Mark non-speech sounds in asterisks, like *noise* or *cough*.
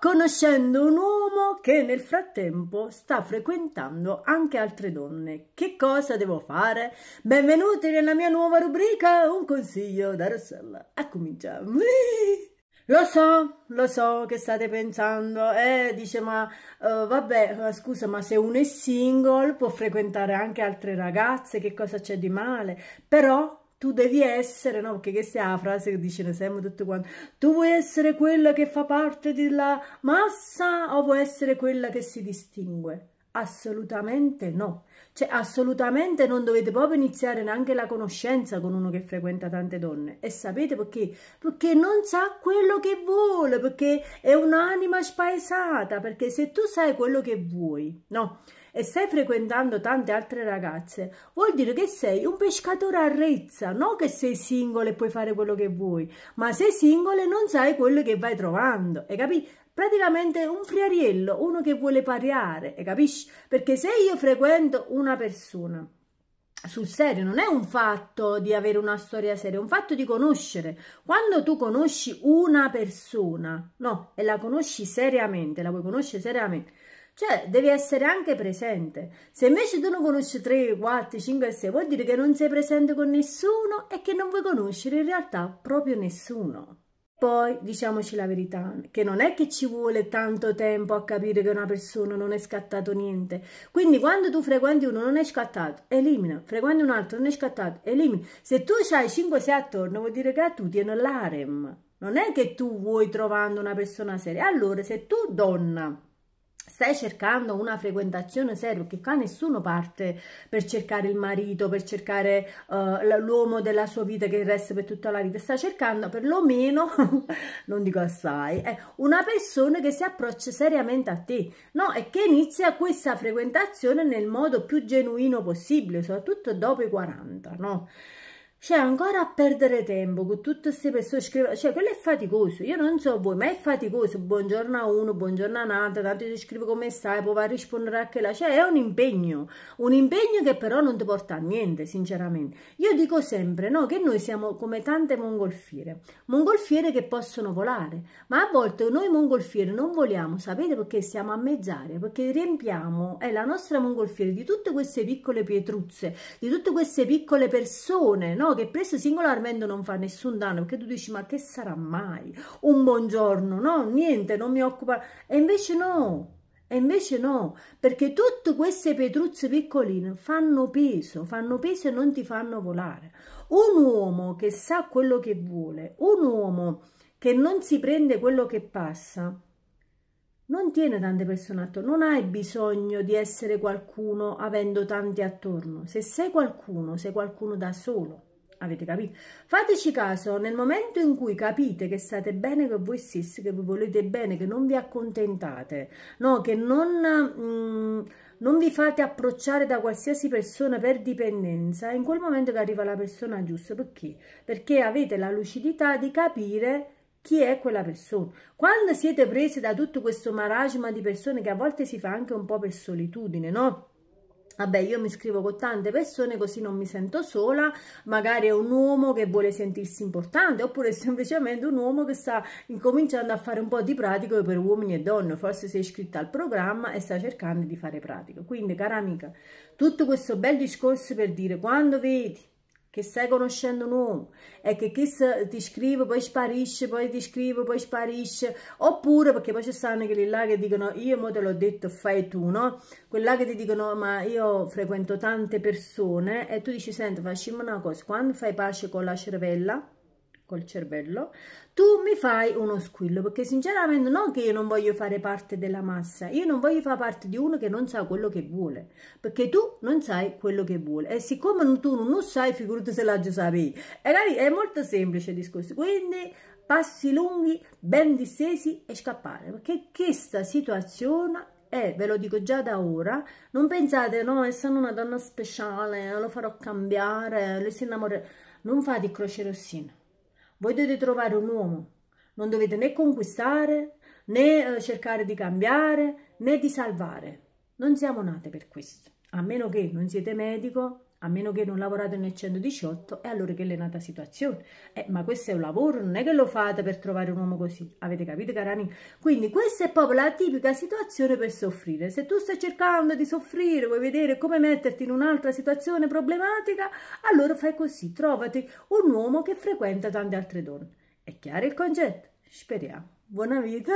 conoscendo un uomo che nel frattempo sta frequentando anche altre donne. Che cosa devo fare? Benvenuti nella mia nuova rubrica Un consiglio da Rossella. A cominciamo. *laughs* Lo so, lo so che state pensando, eh, dice ma uh, vabbè, scusa, ma se uno è single può frequentare anche altre ragazze, che cosa c'è di male? Però tu devi essere, no? Perché questa è la frase che dicono sempre tutti quanti. Tu vuoi essere quella che fa parte della massa o vuoi essere quella che si distingue? Assolutamente no. Cioè, assolutamente non dovete proprio iniziare neanche la conoscenza con uno che frequenta tante donne. E sapete perché? Perché non sa quello che vuole, perché è un'anima spaesata, perché se tu sai quello che vuoi, no? e stai frequentando tante altre ragazze, vuol dire che sei un pescatore a rezza, non che sei singolo e puoi fare quello che vuoi, ma sei singolo e non sai quello che vai trovando, hai capito? praticamente un friariello, uno che vuole pariare, capisci? Perché se io frequento una persona sul serio, non è un fatto di avere una storia seria, è un fatto di conoscere. Quando tu conosci una persona, no, e la conosci seriamente, la vuoi conoscere seriamente, cioè, devi essere anche presente. Se invece tu non conosci 3, 4, 5, 6, vuol dire che non sei presente con nessuno e che non vuoi conoscere in realtà proprio nessuno. Poi diciamoci la verità, che non è che ci vuole tanto tempo a capire che una persona non è scattato niente. Quindi quando tu frequenti uno non è scattato, elimina. Frequenti un altro non è scattato, elimina. Se tu hai 5-6 attorno vuol dire che tu tieni l'arem. Non è che tu vuoi trovando una persona seria. Allora se tu donna stai cercando una frequentazione seria, che qua nessuno parte per cercare il marito, per cercare uh, l'uomo della sua vita che resta per tutta la vita, sta cercando perlomeno, *laughs* non dico assai, eh, una persona che si approccia seriamente a te, no? E che inizia questa frequentazione nel modo più genuino possibile, soprattutto dopo i 40, no? Cioè, ancora a perdere tempo con tutte queste persone scrivono, cioè, quello è faticoso, io non so voi, ma è faticoso, buongiorno a uno, buongiorno a un'altra, tanto ti scrivo come stai, poi va a rispondere a quella, cioè, è un impegno, un impegno che però non ti porta a niente, sinceramente. Io dico sempre, no, che noi siamo come tante mongolfiere, mongolfiere che possono volare, ma a volte noi mongolfiere non voliamo, sapete perché siamo a mezz'aria, perché riempiamo è la nostra mongolfiere di tutte queste piccole pietruzze, di tutte queste piccole persone, no? Che preso singolarmente non fa nessun danno, perché tu dici ma che sarà mai? Un buongiorno, no? Niente, non mi occupa. E invece no, e invece no, perché tutte queste petruzze piccoline fanno peso, fanno peso e non ti fanno volare. Un uomo che sa quello che vuole, un uomo che non si prende quello che passa, non tiene tante persone attorno, non hai bisogno di essere qualcuno avendo tanti attorno. Se sei qualcuno, sei qualcuno da solo. Avete capito? Fateci caso, nel momento in cui capite che state bene con voi stessi, che vi volete bene, che non vi accontentate, no, che non, mh, mm, non, vi fate approcciare da qualsiasi persona per dipendenza, è in quel momento che arriva la persona giusta. Perché? Perché avete la lucidità di capire chi è quella persona. Quando siete prese da tutto questo marasma di persone, che a volte si fa anche un po' per solitudine, no? vabbè io mi scrivo con tante persone così non mi sento sola, magari è un uomo che vuole sentirsi importante oppure è semplicemente un uomo che sta incominciando a fare un po' di pratico per uomini e donne, forse sei iscritta al programma e sta cercando di fare pratico. Quindi cara amica, tutto questo bel discorso per dire quando vedi che stai conoscendo un uomo e che chi ti scrive poi sparisce, poi ti scrive poi sparisce, oppure perché poi ci stanno quelli là che dicono io mo te l'ho detto fai tu, no? Quelli là che ti dicono ma io frequento tante persone e tu dici senti facciamo una cosa, quando fai pace con la cervella col cervello, tu mi fai uno squillo, perché sinceramente non che io non voglio fare parte della massa, io non voglio fare parte di uno che non sa quello che vuole, perché tu non sai quello che vuole, e siccome tu non lo sai, figurati se la già sapevi. e è molto semplice il discorso, quindi passi lunghi, ben distesi e scappare, perché questa situazione e ve lo dico già da ora, non pensate, no, sono una donna speciale, lo farò cambiare, le si innamorerà. Non fate il croce rossino. Voi dovete trovare un uomo, non dovete né conquistare, né eh, cercare di cambiare, né di salvare. Non siamo nate per questo, a meno che non siete medico a meno che non lavorate nel 118, è allora che è nata la situazione. Eh, ma questo è un lavoro, non è che lo fate per trovare un uomo così, avete capito cari Quindi questa è proprio la tipica situazione per soffrire. Se tu stai cercando di soffrire, vuoi vedere come metterti in un'altra situazione problematica, allora fai così, trovati un uomo che frequenta tante altre donne. È chiaro il concetto? Speriamo. Buona vita!